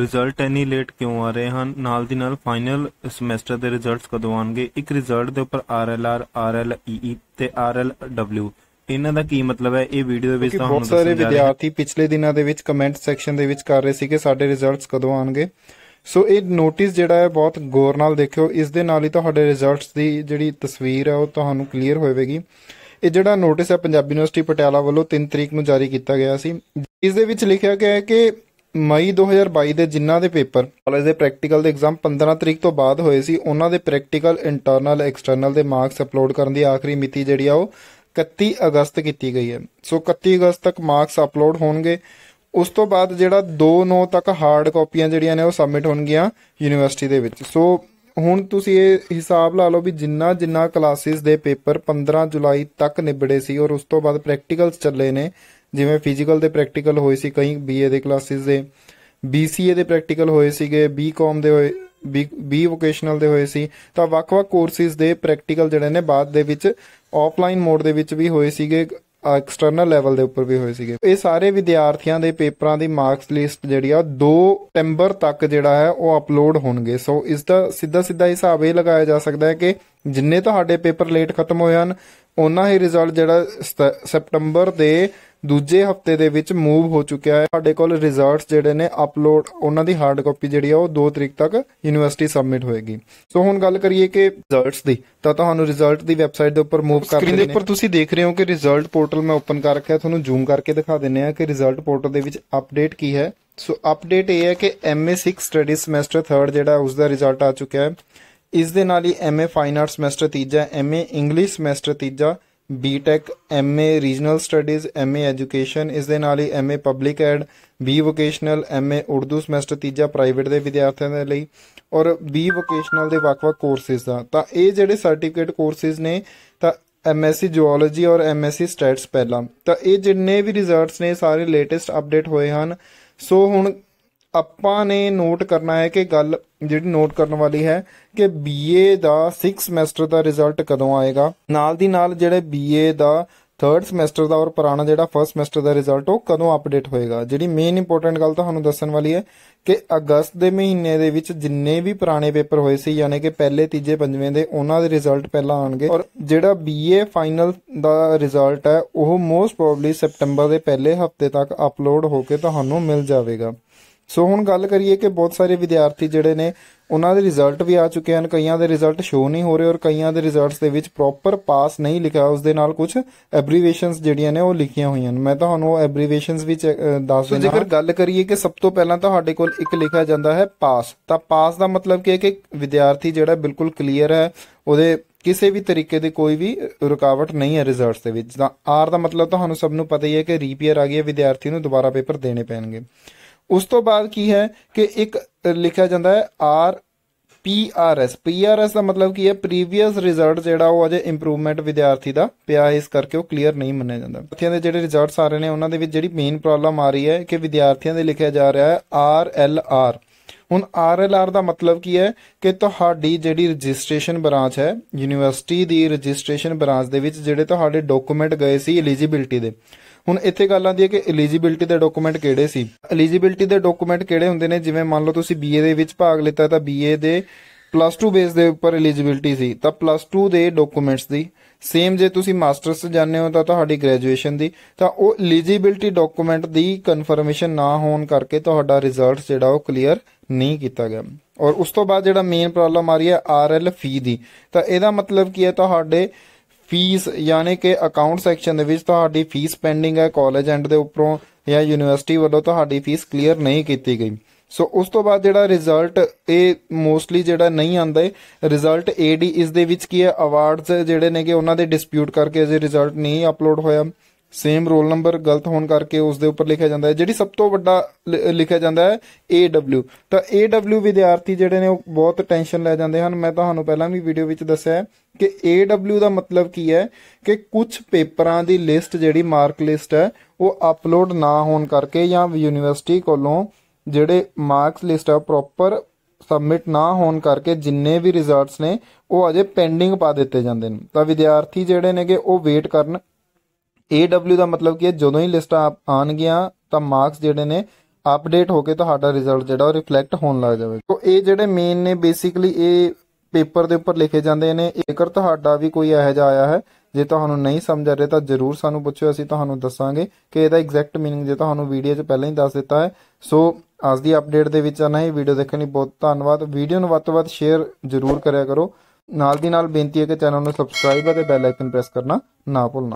result ਐਨੀ late ਕਿਉਂ ਆ ਰਹੇ ਹਨ ਨਾਲ ਦੀ ਨਾਲ ਫਾਈਨਲ ਸੈਮੈਸਟਰ ਦੇ ਰਿਜ਼ਲਟਸ ਕਦੋਂ ਆਣਗੇ ਇੱਕ ਰਿਜ਼ਲਟ ਦੇ ਉੱਪਰ ਆਰਐਲਆਰ ਈ e e ਤੇ ਆਰਐਲਡਬਲਯੂ ਇਹਨਾਂ ਦਾ ਕੀ ਮਤਲਬ ਹੈ ਇਹ ਵੀਡੀਓ ਵਿੱਚ ਤੁਹਾਨੂੰ ਬਹੁਤ ਸਾਰੇ ਵਿਦਿਆਰਥੀ ਪਿਛਲੇ ਦਿਨਾਂ ਦੇ ਵਿੱਚ ਕਮੈਂਟ ਸੈਕਸ਼ਨ ਦੇ ਵਿੱਚ ਕਰ ਰਹੇ ਸੀ ਕਿ ਸਾਡੇ ਰਿਜ਼ਲਟਸ ਕਦੋਂ ਆਣਗੇ ਸੋ ਇਹ ਨੋਟਿਸ ਜਿਹੜਾ ਹੈ ਬਹੁਤ ਗੌਰ ਨਾਲ ਦੇਖਿਓ ਇਸ ਦੇ ਨਾਲ ਹੀ ਤੁਹਾਡੇ ਰਿਜ਼ਲਟਸ ਦੀ ਜਿਹੜੀ ਤਸਵੀਰ ਹੈ ਉਹ ਤੁਹਾਨੂੰ ਕਲੀਅਰ ਹੋਵੇਗੀ ਇਹ ਜਿਹੜਾ ਨੋਟਿਸ ਹੈ ਪੰਜਾਬੀ ਯੂਨੀਵਰਸਿਟੀ ਪਟਿਆਲਾ ਵੱਲੋਂ 3 ਤਰੀਕ ਨੂੰ ਜਾਰੀ ਕੀਤਾ ਗਿਆ ਸੀ ਇਸ ਦੇ ਵਿੱਚ ਲਿਖਿਆ ਗਿਆ ਹੈ ਕਿ ਮਈ 2022 ਦੇ ਜਿਨ੍ਹਾਂ ਦੇ ਪੇਪਰ ਕਾਲਜ ਦੇ ਪ੍ਰੈਕਟੀਕਲ ਦੇ ਐਗਜ਼ਾਮ 15 ਤਰੀਕ ਤੋਂ ਬਾਅਦ ਹੋਏ ਸੀ ਉਹਨਾਂ ਦੇ ਪ੍ਰੈਕਟੀਕਲ ਇੰਟਰਨਲ ਐਕਸਟਰਨਲ ਦੇ ਮਾਰਕਸ ਅਪਲੋਡ ਕਰਨ ਦੀ ਆਖਰੀ ਮਿਤੀ ਜਿਹੜੀ ਆ ਉਹ 31 ਅਗਸਤ ਕੀਤੀ ਗਈ ਹੈ ਸੋ 31 ਅਗਸਤ ਤੱਕ ਮਾਰਕਸ ਅਪਲੋਡ ਹੋਣਗੇ ਉਸ ਤੋਂ ਬਾਅਦ ਜਿਹੜਾ 2 9 ਤੱਕ ਹਾਰਡ ਕਾਪੀਆਂ ਜਿਹੜੀਆਂ ਨੇ ਉਹ ਸਬਮਿਟ ਹੋਣਗੀਆਂ ਯੂਨੀਵਰਸਿਟੀ ਦੇ ਵਿੱਚ ਸੋ ਹੁਣ ਤੁਸੀਂ ਇਹ ਹਿਸਾਬ ਲਾ ਲਓ ਵੀ ਜਿੰਨਾ ਜਿੰਨਾ ਕਲਾਸਿਸ ਦੇ ਪੇਪਰ 15 ਜੁਲਾਈ ਤੱਕ ਨਿਬੜੇ ਸੀ ਔਰ ਉਸ ਤੋਂ ਬਾਅਦ ਪ੍ਰੈਕਟੀਕਲਸ ਚੱਲੇ ਨੇ ਜਿਵੇਂ ਫਿਜ਼ੀਕਲ ਦੇ ਪ੍ਰੈਕਟੀਕਲ ਹੋਏ ਸੀ ਕਈ ਬੀਏ ਦੇ ਕਲਾਸਿਸ ਦੇ ਬੀਸੀਏ ਦੇ ਪ੍ਰੈਕਟੀਕਲ ਹੋਏ ਸੀਗੇ ਬੀਕਾਮ ਦੇ ਹੋਏ ਬੀ ਵੋਕੇਸ਼ਨਲ ਦੇ ਹੋਏ ਸੀ ਤਾਂ ਵੱਖ-ਵੱਖ ਕੋਰਸਿਸ ਦੇ ਪ੍ਰੈਕਟੀਕਲ ਜਿਹੜੇ ਨੇ ਬਾਅਦ ਦੇ ਵਿੱਚ ਆਫਲਾਈਨ ਮੋਡ ਦੇ ਵਿੱਚ ਵੀ ਹੋਏ ਸੀਗੇ ਐਕਸਟਰਨਲ ਲੈਵਲ ਦੇ ਉੱਪਰ ਵੀ ਹੋਏ ਸੀਗੇ ਇਹ ਸਾਰੇ ਵਿਦਿਆਰਥੀਆਂ ਦੇ ਪੇਪਰਾਂ ਦੀ ਮਾਰਕਸ ਲਿਸਟ ਜਿਹੜੀ ਆ 2 ਸਤੰਬਰ ਤੱਕ ਜਿਹੜਾ ਹੈ ਉਹ ਅਪਲੋਡ ਹੋਣਗੇ ਸੋ ਇਸ ਦਾ ਸਿੱਧਾ ਸਿੱਧਾ ਹਿਸਾਬ ਇਹ ਲਗਾਇਆ ਜਾ ਸਕਦਾ ਹੈ ਕਿ ਜਿੰਨੇ ਤੁਹਾਡੇ ਪੇਪਰ ਲੇਟ ਖਤਮ ਹੋਏ ਹਨ ਉਹਨਾਂ ਹੀ ਰਿਜ਼ਲਟ ਜਿਹੜਾ ਸਤੰਬਰ ਦੇ ਦੂਜੇ ਹਫਤੇ ਦੇ ਵਿੱਚ ਮੂਵ ਹੋ ਚੁੱਕਿਆ ਹੈ ਸਾਡੇ ਕੋਲ ਰਿਜ਼ਲਟਸ ਜਿਹੜੇ ਨੇ ਅਪਲੋਡ ਉਹਨਾਂ ਦੀ ਹਾਰਡ ਕਾਪੀ ਜਿਹੜੀ ਆ ਉਹ 2 ਤਰੀਕ ਤੱਕ ਯੂਨੀਵਰਸਿਟੀ ਸਬਮਿਟ ਹੋਏਗੀ ਸੋ ਹੁਣ ਗੱਲ ਕਰੀਏ ਕਿ ਰਿਜ਼ਲਟਸ ਦੀ ਤਾਂ ਤੁਹਾਨੂੰ ਰਿਜ਼ਲਟ ਦੀ ਵੈਬਸਾਈਟ ਦੇ ਉੱਪਰ ਮੂਵ ਕਰ ਸਕਰੀਨ ਦੇ ਉੱਪਰ ਤੁਸੀਂ ਦੇਖ ਰਹੇ ਹੋ ਕਿ ਰਿਜ਼ਲਟ ਪੋਰਟਲ ਮੈਂ ਓਪਨ ਕਰ ਰੱਖਿਆ ਤੁਹਾਨੂੰ ਜ਼ੂਮ ਕਰਕੇ ਦਿਖਾ ਦਿੰਨੇ ਆ ਕਿ ਰਿਜ਼ਲਟ ਪੋਰਟਲ ਦੇ ਵਿੱਚ ਅਪਡੇਟ ਕੀ ਹੈ ਸੋ ਅਪਡੇਟ ਇਹ ਹੈ ਕਿ ਐਮਏ 6 ਸਟੱਡੀ ਸਮੈਸਟਰ 3 ਜਿਹੜਾ ਉਸ ਦਾ ਰਿਜ਼ਲਟ ਆ ਚੁੱਕਿਆ ਹੈ ਇਸ ਦੇ ਨਾਲ ਹੀ ਐਮਏ ਫਾਈਨ ਆਰਟਸ ਸਮੈਸਟਰ ਤੀਜਾ ਐਮਏ ਇੰਗਲਿਸ਼ ਸਮੈਸਟਰ ਤੀਜਾ B Tech M A regional studies M A education ਇਸ ਦੇ ਨਾਲ ਹੀ M A public ad B vocational M A Urdu semester ਤੀਜਾ ਪ੍ਰਾਈਵੇਟ ਦੇ ਵਿਦਿਆਰਥੀਆਂ ਦੇ ਲਈ ਔਰ ਬੀ ਵੋਕੇਸ਼ਨਲ ਦੇ ਵੱਖ-ਵੱਖ ਕੋਰਸਿਸ ਦਾ ਤਾਂ ਇਹ ਜਿਹੜੇ ਸਰਟੀਫਿਕੇਟ ਕੋਰਸਿਸ ਨੇ ਤਾਂ ਐਮਐਸਸੀ ਜੂਓਲੋਜੀ ਔਰ ਐਮਐਸਸੀ ਸਟੈਟਸ ਪਹਿਲਾਂ ਤਾਂ ਇਹ ਜਿੰਨੇ ਵੀ ਰਿਜ਼ਲਟਸ ਨੇ ਸਾਰੇ ਲੇਟੈਸਟ ਅਪਡੇਟ ਹੋਏ ਹਨ ਸੋ ਹੁਣ ਆਪਾਂ ਨੇ ਨੋਟ ਕਰਨਾ ਹੈ ਕਿ ਗੱਲ ਜਿਹੜੀ ਨੋਟ ਕਰਨ ਵਾਲੀ ਹੈ ਕਿ BA ਦਾ 6 ਸਮੈਸਟਰ ਦਾ ਰਿਜ਼ਲਟ ਕਦੋਂ ਆਏਗਾ ਨਾਲ ਦੀ ਨਾਲ ਜਿਹੜੇ BA ਦਾ 3rd ਸਮੈਸਟਰ ਦਾ ਔਰ ਪੁਰਾਣਾ ਜਿਹੜਾ 1st ਸਮੈਸਟਰ ਦਾ ਰਿਜ਼ਲਟ ਉਹ ਕਦੋਂ ਅਪਡੇਟ ਹੋਏਗਾ ਜਿਹੜੀ ਮੇਨ ਇੰਪੋਰਟੈਂਟ ਗੱਲ ਤੁਹਾਨੂੰ ਦੱਸਣ ਵਾਲੀ ਹੈ ਕਿ ਅਗਸਤ ਦੇ ਮਹੀਨੇ ਦੇ ਵਿੱਚ ਜਿੰਨੇ ਵੀ ਪੁਰਾਣੇ ਪੇਪਰ ਹੋਏ ਸੀ ਯਾਨੀ ਕਿ ਪਹਿਲੇ ਤੀਜੇ ਪੰਜਵੇਂ ਦੇ ਉਹਨਾਂ ਦੇ ਰਿਜ਼ਲਟ ਪਹਿਲਾਂ ਆਣਗੇ ਔਰ ਜਿਹੜਾ BA ਫਾਈਨਲ ਦਾ ਰਿਜ਼ਲਟ ਹੈ ਉਹ ਮੋਸਟ ਪ੍ਰੋਬਬਲੀ ਸੈਪਟੈਂਬਰ ਦੇ ਪਹਿਲੇ ਹਫਤੇ ਤੱਕ ਅਪਲੋਡ ਹੋ ਕੇ ਤੁਹਾਨੂੰ ਮਿਲ ਜਾਵੇਗਾ ਸੋ ਹੁਣ ਗੱਲ ਕਰੀਏ ਕਿ ਬਹੁਤ ਸਾਰੇ ਵਿਦਿਆਰਥੀ ਜਿਹੜੇ ਨੇ ਉਹਨਾਂ ਦੇ ਰਿਜ਼ਲਟ ਵੀ ਆ ਚੁੱਕੇ ਹਨ ਕਈਆਂ ਦੇ ਰਿਜ਼ਲਟ ਸ਼ੋ ਨਹੀਂ ਹੋ ਰਹੇ ਔਰ ਕਈਆਂ ਦੇ ਰਿਜ਼ਲਟਸ ਦੇ ਵਿੱਚ ਪ੍ਰੋਪਰ ਪਾਸ ਨਹੀਂ ਲਿਖਿਆ ਉਸ ਦੇ ਨਾਲ ਕੁਝ ਐਬਰੀਵੇਸ਼ਨਸ ਜਿਹੜੀਆਂ ਨੇ ਉਹ ਲਿਖੀਆਂ ਹੋਈਆਂ ਨੇ ਮੈਂ ਤੁਹਾਨੂੰ ਉਹ ਐਬਰੀਵੇਸ਼ਨਸ ਵੀ ਦੱਸ ਦਿੰਦਾ ਜੇਕਰ ਗੱਲ ਕਰੀਏ ਕਿ ਸਭ ਤੋਂ ਪਹਿਲਾਂ ਤੁਹਾਡੇ ਕੋਲ ਇੱਕ ਲਿਖਿਆ ਜਾਂਦਾ ਹੈ ਪਾਸ ਤਾਂ ਪਾਸ ਦਾ ਮਤਲਬ ਕੀ ਹੈ ਕਿ ਵਿਦਿਆਰਥੀ ਜਿਹੜਾ ਬਿਲਕੁਲ ਕਲੀਅਰ ਹੈ ਉਹਦੇ ਕਿਸੇ ਵੀ ਤਰੀਕੇ ਦੇ ਕੋਈ ਵੀ ਰੁਕਾਵਟ ਨਹੀਂ ਹੈ ਰਿਜ਼ਲਟਸ ਦੇ ਵਿੱਚ ਤਾਂ ਆਰ ਦਾ ਮਤਲਬ ਤੁਹਾਨੂੰ ਸਭ ਨੂੰ ਪਤਾ ਹੀ ਹੈ ਕਿ ਰੀਪੀਅਰ ਆ ਗਿਆ ਵਿਦਿਆਰਥੀ ਨੂੰ ਦੁਬਾਰਾ ਪੇਪਰ ਦੇਣੇ ਪੈਣਗੇ ਉਸ ਤੋਂ ਬਾਅਦ ਕੀ ਹੈ ਕਿ ਇੱਕ ਲਿਖਿਆ ਜਾਂਦਾ ਹੈ R P P R S R S ਦਾ ਮਤਲਬ ਕੀ ਹੈ ਪ੍ਰੀਵੀਅਸ ਰਿਜ਼ਲਟ ਜਿਹੜਾ ਉਹ ਅਜੇ ਇੰਪਰੂਵਮੈਂਟ ਵਿਦਿਆਰਥੀ ਦਾ ਪਿਆ ਇਸ ਕਰਕੇ ਉਹ ਕਲੀਅਰ ਨਹੀਂ ਮੰਨਿਆ ਜਾਂਦਾ ਵਿਦਿਆਰਥੀਆਂ ਦੇ ਜਿਹੜੇ ਰਿਜ਼ਲਟਸ ਆ ਰਹੇ ਨੇ ਉਹਨਾਂ ਦੇ ਵਿੱਚ ਜਿਹੜੀ ਮੇਨ ਪ੍ਰੋਬਲਮ ਆ ਰਹੀ ਹੈ ਕਿ ਵਿਦਿਆਰਥੀਆਂ ਦੇ ਲਿਖਿਆ ਜਾ ਰਿਹਾ ਹੈ ਆਰ ਐਲ ਆਰ ਹੁਣ ਆਰ ਐਲ ਆਰ ਦਾ ਮਤਲਬ ਕੀ ਹੈ ਕਿ ਤੁਹਾਡੀ ਜਿਹੜੀ ਰਜਿਸਟ੍ਰੇਸ਼ਨ ਬ੍ਰਾਂਚ ਹੈ ਯੂਨੀਵਰਸਿਟੀ ਦੀ ਰਜਿਸਟ੍ਰੇਸ਼ਨ ਬ੍ਰਾਂਚ ਦੇ ਵਿੱਚ ਜਿਹੜੇ ਤੁਹਾਡੇ ਡਾਕੂਮੈਂਟ ਗਏ ਸੀ ਐਲੀਜੀਬਿਲਟੀ ਦੇ ਹੁਣ ਇੱਥੇ ਗੱਲ ਆਉਂਦੀ ਹੈ ਕਿ ਐਲੀਜੀਬਿਲਟੀ ਦੇ ਡਾਕੂਮੈਂਟ ਕਿਹੜੇ ਸੀ ਐਲੀਜੀਬਿਲਟੀ ਦੇ ਡਾਕੂਮੈਂਟ ਕਿਹੜੇ ਹੁੰਦੇ ਨੇ ਜਿਵੇਂ ਮੰਨ ਲਓ ਤੁਸੀਂ ਬੀਏ ਦੇ ਵਿੱਚ ਭਾਗ ਲਿੱਤਾ ਤਾਂ ਬੀਏ ਦੇ ਪਲੱਸ 2 ਬੇਸ ਦੇ ਉੱਪਰ ਐਲੀਜੀਬਿਲਟੀ ਸੀ ਤਾਂ ਪਲੱਸ 2 ਦੇ ਡਾਕੂਮੈਂਟਸ ਦੀ ਸੇਮ ਜੇ ਤੁਸੀਂ ਮਾਸਟਰਸ ਜਾਣੇ ਹੋ ਤਾਂ ਤੁਹਾਡੀ ਗ੍ਰੈਜੂਏਸ਼ਨ ਦੀ ਤਾਂ ਉਹ ਐਲੀਜੀਬਿਲਟੀ ਡਾਕੂਮੈਂਟ ਦੀ ਕਨਫਰਮੇਸ਼ਨ ਨਾ ਹੋਣ ਕਰਕੇ ਤੁਹਾਡਾ ਰਿਜ਼ਲਟ ਜਿਹੜਾ ਉਹ ਕਲੀਅਰ ਨਹੀਂ ਕੀਤਾ ਗਿਆ ਔਰ ਉਸ ਤੋਂ ਬਾਅਦ ਜਿਹੜਾ ਮੇਨ ਪ੍ਰੋਬਲਮ ਆ ਰਹੀ ਹੈ ਆਰਐਲ ਫੀ ਦੀ ਤਾਂ ਇਹਦਾ ਮਤਲਬ ਕੀ ਹੈ ਤੁਹਾਡੇ ਫੀਸ ਯਾਨੀ ਕਿ ਅਕਾਊਂਟ ਸੈਕਸ਼ਨ ਦੇ ਵਿੱਚ ਤੁਹਾਡੀ ਫੀਸ ਪੈਂਡਿੰਗ ਹੈ ਕਾਲਜ ਐਂਡ ਦੇ ਉੱਪਰੋਂ ਜਾਂ ਯੂਨੀਵਰਸਿਟੀ ਵੱਲੋਂ ਤੁਹਾਡੀ ਫੀਸ ਕਲੀਅਰ ਨਹੀਂ ਕੀਤੀ ਗਈ ਸੋ ਉਸ ਤੋਂ ਬਾਅਦ ਜਿਹੜਾ ਰਿਜ਼ਲਟ ਇਹ ਮੋਸਟਲੀ ਜਿਹੜਾ ਨਹੀਂ ਆਂਦਾ ਰਿਜ਼ਲਟ ਏਡੀ ਇਸ ਦੇ ਵਿੱਚ ਕੀ ਹੈ ਅਵਾਰਡਸ ਜਿਹੜੇ ਨੇ ਕਿ ਉਹਨਾਂ ਦੇ ਡਿਸਪਿਊਟ ਕਰਕੇ ਅਜੇ ਰਿਜ਼ਲਟ ਨਹੀਂ ਅਪਲੋਡ ਹੋਇਆ ਸੇਮ ਰੋਲ ਨੰਬਰ ਗਲਤ ਹੋਣ ਕਰਕੇ ਉਸ ਦੇ ਉੱਪਰ ਲਿਖਿਆ ਜਾਂਦਾ ਹੈ ਜਿਹੜੀ ਸਭ ਤੋਂ ਵੱਡਾ ਲਿਖਿਆ ਜਾਂਦਾ ਹੈ AW ਤਾਂ AW ਵਿਦਿਆਰਥੀ ਜਿਹੜੇ ਨੇ ਉਹ ਬਹੁਤ ਟੈਨਸ਼ਨ ਲੈ ਜਾਂਦੇ ਹਨ ਮੈਂ ਤੁਹਾਨੂੰ ਪਹਿਲਾਂ ਵੀ ਵੀਡੀਓ ਵਿੱਚ ਦੱਸਿਆ ਹੈ ਕਿ AW ਦਾ ਮਤਲਬ ਕੀ ਹੈ ਕਿ ਕੁਝ ਪੇਪਰਾਂ ਦੀ ਲਿਸਟ ਜਿਹੜੀ ਮਾਰਕ ਲਿਸਟ ਹੈ ਉਹ ਅਪਲੋਡ ਨਾ ਹੋਣ ਕਰਕੇ ਜਾਂ ਯੂਨੀਵਰਸਿਟੀ ਕੋਲੋਂ ਜਿਹੜੇ ਮਾਰਕਸ ਲਿਸਟ ਆ ਪ੍ਰੋਪਰ ਸਬਮਿਟ ਨਾ ਹੋਣ ਕਰਕੇ ਜਿੰਨੇ ਵੀ ਰਿਜ਼ਲਟਸ ਨੇ ਉਹ ਅਜੇ ਪੈਂਡਿੰਗ ਪਾ ਦਿੱਤੇ ਜਾਂਦੇ ਨੇ ਤਾਂ ਵਿਦਿਆਰਥੀ ਜਿਹੜੇ ਨੇਗੇ ਉਹ ਵੇਟ ਕਰਨ AW ਦਾ ਮਤਲਬ ਕੀ ਹੈ ਜਦੋਂ ਹੀ ਲਿਸਟਾਂ ਗਿਆ ਤਾਂ ਮਾਰਕਸ ਜਿਹੜੇ ਨੇ ਅਪਡੇਟ ਹੋ ਕੇ ਤੁਹਾਡਾ ਰਿਜ਼ਲਟ ਜਿਹੜਾ ਉਹ ਰਿਫਲੈਕਟ ਹੋਣ ਲੱਗ ਜਾਵੇ ਸੋ ਇਹ ਜਿਹੜੇ ਮੇਨ ਨੇ ਬੇਸਿਕਲੀ ਇਹ ਪੇਪਰ ਦੇ ਉੱਪਰ ਲਿਖੇ ਜਾਂਦੇ ਨੇ ਜੇਕਰ ਤੁਹਾਡਾ ਵੀ ਕੋਈ ਇਹੋ ਜਿਹਾ ਆਇਆ ਹੈ ਜੇ ਤੁਹਾਨੂੰ ਨਹੀਂ ਸਮਝ ਆ ਰਿਹਾ ਤਾਂ ਜਰੂਰ ਸਾਨੂੰ ਪੁੱਛਿਓ ਅਸੀਂ ਤੁਹਾਨੂੰ ਦੱਸਾਂਗੇ ਕਿ ਇਹਦਾ ਐਗਜ਼ੈਕਟ मीनिंग ਜੇ ਤੁਹਾਨੂੰ ਵੀਡੀਓ 'ਚ ਪਹਿਲਾਂ ਹੀ ਦੱਸ ਦਿੱਤਾ ਹੈ ਸੋ ਅੱਜ ਦੀ ਅਪਡੇਟ ਦੇ ਵਿੱਚ ਆਣਾ ਇਹ ਵੀਡੀਓ ਦੇਖਣ ਲਈ ਬਹੁਤ ਧੰਨਵਾਦ ਵੀਡੀਓ ਨੂੰ ਵੱਧ ਤੋਂ ਵੱਧ ਸ਼ੇਅਰ ਜਰੂਰ ਕਰਿਆ ਕਰੋ ਨਾਲ ਦੀ ਨਾਲ ਬੇਨਤੀ ਹੈ ਕਿ ਚੈਨਲ ਨੂੰ ਸਬਸਕ੍ਰਾਈਬ ਅਤੇ ਬੈਲ ਆਈਕਨ ਪ੍ਰੈਸ ਕਰਨਾ ਨਾ ਭੁੱਲਣਾ